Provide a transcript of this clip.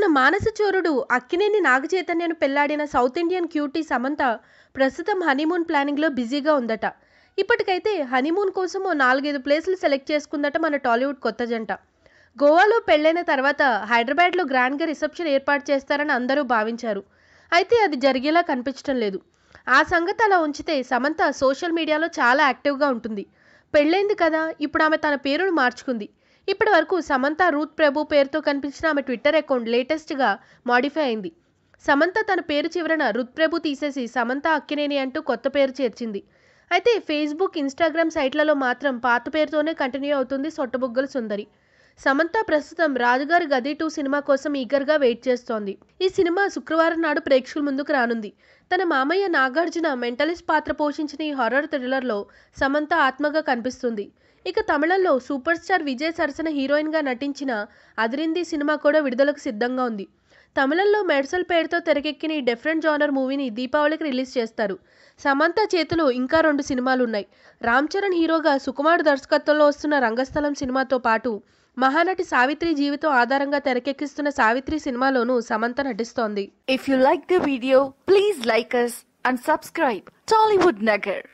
తన మానసచోరుడు అక్కినేని నాగచైతన్యను పెళ్లాడిన సౌత్ ఇండియన్ క్యూటీ సమంత ప్రస్తుతం హనీమూన్ ప్లానింగ్లో బిజీగా ఉందట ఇప్పటికైతే హనీమూన్ కోసం ఓ నాలుగైదు ప్లేసులు సెలెక్ట్ చేసుకుందట మన టాలీవుడ్ కొత్త జంట గోవాలో పెళ్ళైన తర్వాత హైదరాబాద్లో గ్రాండ్గా రిసెప్షన్ ఏర్పాటు చేస్తారని అందరూ భావించారు అయితే అది జరిగేలా కనిపించడం లేదు ఆ సంగతి అలా ఉంచితే సమంత సోషల్ మీడియాలో చాలా యాక్టివ్గా ఉంటుంది పెళ్ళైంది కదా ఇప్పుడు ఆమె తన పేరును మార్చుకుంది ఇప్పటి వరకు సమంత రూత్ ప్రభు పేరుతో కనిపించిన ఆమె ట్విట్టర్ అకౌంట్ లేటెస్ట్గా మాడిఫై అయింది సమంత తన పేరు చివరన రుత్ ప్రభు తీసేసి సమంత అక్కినేని అంటూ కొత్త పేరు చేర్చింది అయితే ఫేస్బుక్ ఇన్స్టాగ్రామ్ సైట్లలో మాత్రం పాత పేరుతోనే కంటిన్యూ అవుతుంది సొట్టబుగ్గల సుందరి సమంత ప్రస్తుతం రాజుగారి గది టూ సినిమా కోసం ఈగర్గా వెయిట్ చేస్తోంది ఈ సినిమా శుక్రవారం నాడు ప్రేక్షకుల ముందుకు రానుంది తన మామయ్య నాగార్జున మెంటలిస్ట్ పాత్ర పోషించిన ఈ హారర్ థ్రిల్లర్లో సమంత ఆత్మగా కనిపిస్తుంది ఇక తమిళంలో సూపర్ స్టార్ విజయ్ సరసన హీరోయిన్గా నటించిన అదిరింది సినిమా కూడా విడుదలకు సిద్ధంగా ఉంది తమిళంలో మెడ్సల్ పేరుతో తెరకెక్కిన ఈ డిఫరెంట్ జానర్ మూవీని దీపావళికి రిలీజ్ చేస్తారు సమంత చేతిలో ఇంకా రెండు సినిమాలు ఉన్నాయి రామ్ చరణ్ హీరోగా సుకుమార్ దర్శకత్వంలో వస్తున్న రంగస్థలం సినిమాతో పాటు మహానటి సావిత్రి జీవితం ఆధారంగా తెరకెక్కిస్తున్న సావిత్రి సినిమాలోనూ సమంత నటిస్తోంది if you like the video please like us and subscribe Tollywood Nagar